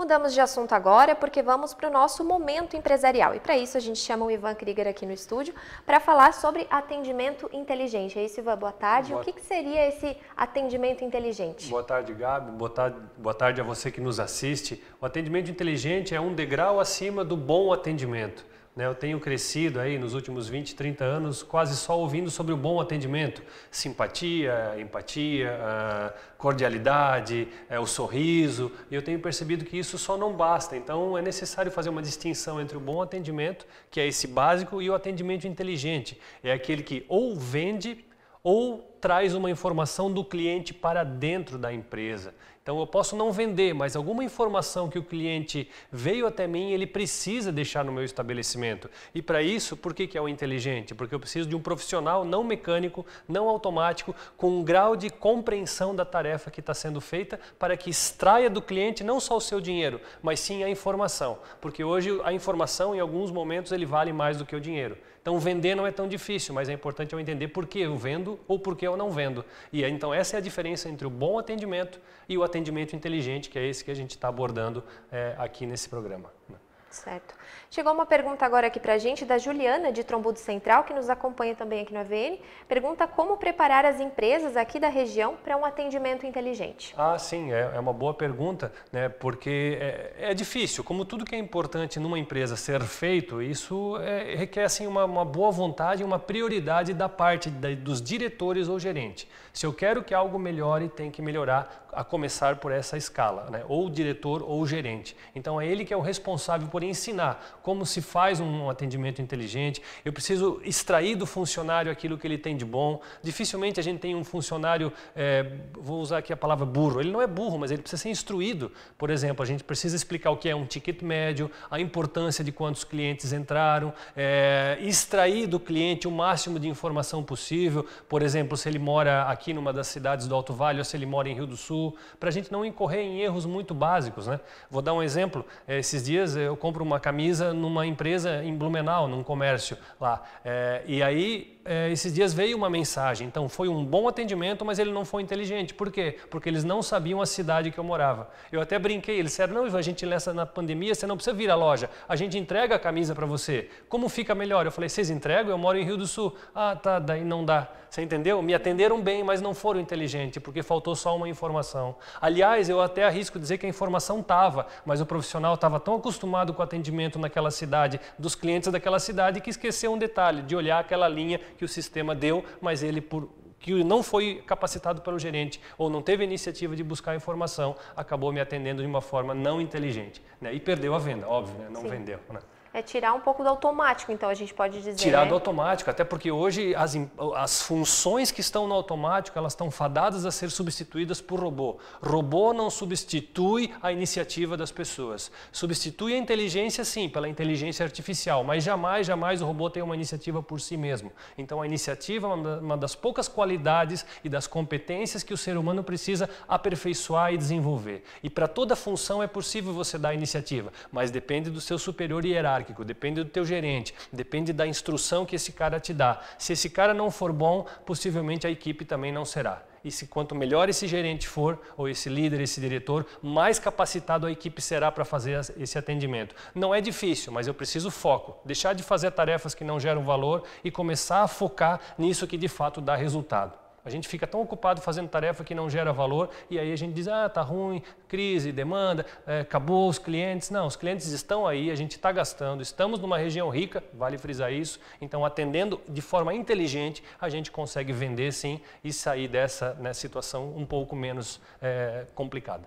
Mudamos de assunto agora porque vamos para o nosso momento empresarial. E para isso a gente chama o Ivan Krieger aqui no estúdio para falar sobre atendimento inteligente. É isso, Ivan, boa tarde. Boa... O que, que, seria esse atendimento inteligente? Boa tarde, Gabi. Boa tarde, boa tarde a você que nos assiste. O atendimento inteligente é um degrau acima do bom atendimento. Né? Eu tenho crescido aí nos últimos 20, 30 anos quase só ouvindo sobre o bom atendimento. Simpatia, empatia, ah, cordialidade, eh, o sorriso. E eu tenho percebido que isso só não basta. Então é necessário fazer uma distinção entre o bom atendimento, que é esse básico, e o atendimento inteligente. É aquele que ou vende ou traz uma informação do cliente para dentro da empresa. Então eu posso não vender, mas alguma informação que o cliente veio até mim, ele precisa deixar no meu estabelecimento. E para isso, por que, que é o inteligente? Porque eu preciso de um profissional não mecânico, não automático, com um grau de compreensão da tarefa que está sendo feita para que extraia do cliente não só o seu dinheiro, mas sim a informação. Porque hoje a informação, em alguns momentos, ele vale mais do que o dinheiro. Então vender não é tão difícil, mas é importante eu entender por que eu vendo ou por que eu não vendo. E então essa é a diferença entre o bom atendimento e o atendimento inteligente, que é esse que a gente está abordando é, aqui nesse programa. Né? Certo. Chegou uma pergunta agora aqui para a gente da Juliana de Trombudo Central, que nos acompanha também aqui no AVN. Pergunta como preparar as empresas aqui da região para um atendimento inteligente. Ah, sim, é, é uma boa pergunta, né? porque é, é, difícil. Como tudo que é importante numa empresa ser feito, isso é, requer assim, uma, uma, boa vontade e uma prioridade da parte da, dos diretores ou gerente. Se eu quero que algo melhore, tem que melhorar a começar por essa escala, né? ou diretor ou gerente. Então é ele que é o responsável por ensinar como se faz um atendimento inteligente. Eu preciso extrair do funcionário aquilo que ele tem de bom. Dificilmente a gente tem um funcionário, é, vou usar aqui a palavra burro. Ele não é burro, mas ele precisa ser instruído. Por exemplo, a gente precisa explicar o que é um ticket médio, a importância de quantos clientes entraram, é, extrair do cliente o máximo de informação possível. Por exemplo, se ele mora aqui numa das cidades do Alto Vale ou se ele mora em Rio do Sul para a gente não incorrer em erros muito básicos. Né? Vou dar um exemplo. É, esses dias eu compro uma camisa numa empresa em Blumenau, num comércio lá. É, e aí é, esses dias veio uma mensagem. Então, foi um bom atendimento, mas ele não foi inteligente. Por quê? Porque eles não sabiam a cidade que eu morava. Eu até brinquei, eles disseram, não, a gente nessa na pandemia, você não precisa vir à loja, a gente entrega a camisa para você. Como fica melhor? Eu falei, vocês entregam? Eu moro em Rio do Sul. Ah, tá, daí não dá. Você entendeu? Me atenderam bem, mas não foram inteligentes, porque faltou só uma informação. Aliás, eu até arrisco dizer que a informação estava, mas o profissional estava tão acostumado com o atendimento naquela cidade, dos clientes daquela cidade, que esqueceu um detalhe, de olhar aquela linha que o sistema deu, mas ele por que não foi capacitado pelo gerente ou não teve a iniciativa de buscar informação, acabou me atendendo de uma forma não inteligente. Né? E perdeu a venda, óbvio, né? não Sim. vendeu. Né? É tirar um pouco do automático, então a gente pode dizer. Tirar né? do automático, até porque hoje as, as funções que estão no automático elas estão fadadas a ser substituídas por robô. Robô não substitui a iniciativa das pessoas. Substitui a inteligência, sim, pela inteligência artificial, mas jamais, jamais o robô tem uma iniciativa por si mesmo. Então a iniciativa é uma das poucas qualidades e das competências que o ser humano precisa aperfeiçoar e desenvolver. E para toda função é possível você dar iniciativa, mas depende do seu superior hierárquico hierárquico, depende do teu gerente, depende da instrução que esse cara te dá. Se esse cara não for bom, possivelmente a equipe também não será. E se quanto melhor esse gerente for, ou esse líder, esse diretor, mais capacitado a equipe será para fazer esse atendimento. Não é difícil, mas eu preciso foco, deixar de fazer tarefas que não geram valor e começar a focar nisso que de fato dá resultado. A gente fica tão ocupado fazendo tarefa que não gera valor e aí a gente diz: ah, tá ruim, crise, demanda, é, acabou os clientes. Não, os clientes estão aí, a gente está gastando, estamos numa região rica, vale frisar isso. Então, atendendo de forma inteligente, a gente consegue vender sim e sair dessa né, situação um pouco menos é, complicada.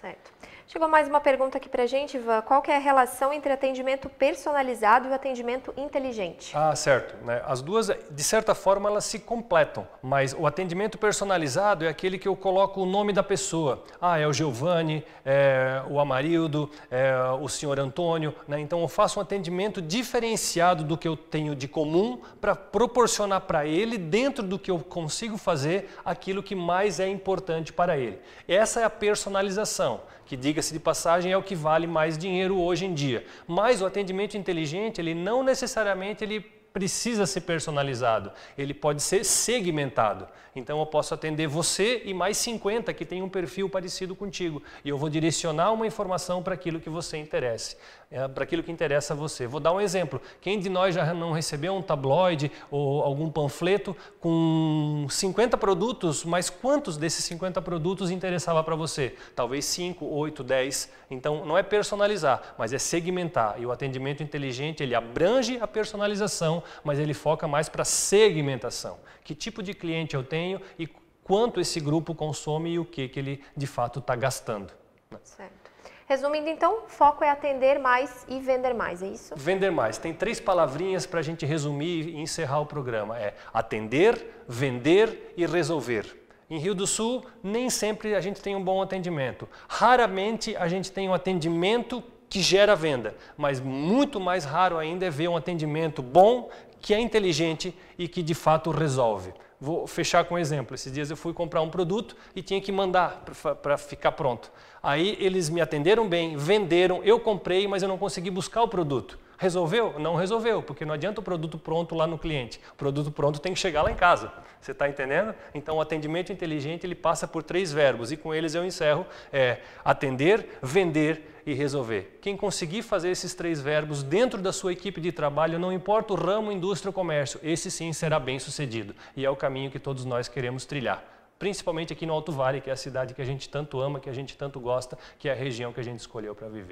Certo. Chegou mais uma pergunta aqui pra gente, Ivan. Qual que é a relação entre atendimento personalizado e o atendimento inteligente? Ah, certo. Né? As duas, de certa forma, elas se completam, mas o atendimento personalizado é aquele que eu coloco o nome da pessoa. Ah, é o Giovanni, é o Amarildo, é o senhor Antônio, né? Então eu faço um atendimento diferenciado do que eu tenho de comum para proporcionar para ele, dentro do que eu consigo fazer, aquilo que mais é importante para ele. Essa é a personalização, que diga diga-se de passagem, é o que vale mais dinheiro hoje em dia. Mas o atendimento inteligente, ele não necessariamente ele precisa ser personalizado, ele pode ser segmentado. Então eu posso atender você e mais 50 que tem um perfil parecido contigo e eu vou direcionar uma informação para aquilo que você interessa, é, para aquilo que interessa a você. Vou dar um exemplo. Quem de nós já não recebeu um tabloide ou algum panfleto com 50 produtos, mas quantos desses 50 produtos interessava para você? Talvez 5, 8, 10. Então não é personalizar, mas é segmentar. E o atendimento inteligente, ele abrange a personalização mas ele foca mais para segmentação. Que tipo de cliente eu tenho e quanto esse grupo consome e o que, que ele de fato está gastando. Certo. Resumindo, então, foco é atender mais e vender mais, é isso? Vender mais. Tem três palavrinhas para a gente resumir e encerrar o programa. É atender, vender e resolver. Em Rio do Sul, nem sempre a gente tem um bom atendimento. Raramente a gente tem um atendimento que gera venda, mas muito mais raro ainda é ver um atendimento bom, que é inteligente e que de fato resolve. Vou fechar com um exemplo. Esses dias eu fui comprar um produto e tinha que mandar para ficar pronto. Aí eles me atenderam bem, venderam, eu comprei, mas eu não consegui buscar o produto. Resolveu? Não resolveu, porque não adianta o produto pronto lá no cliente. O produto pronto tem que chegar lá em casa. Você está entendendo? Então, o atendimento inteligente ele passa por três verbos e com eles eu encerro: é atender, vender e resolver. Quem conseguir fazer esses três verbos dentro da sua equipe de trabalho, não importa o ramo, indústria ou comércio, esse sim será bem sucedido e é o caminho que todos nós queremos trilhar principalmente aqui no Alto Vale, que é a cidade que a gente tanto ama, que a gente tanto gosta, que é a região que a gente escolheu para viver.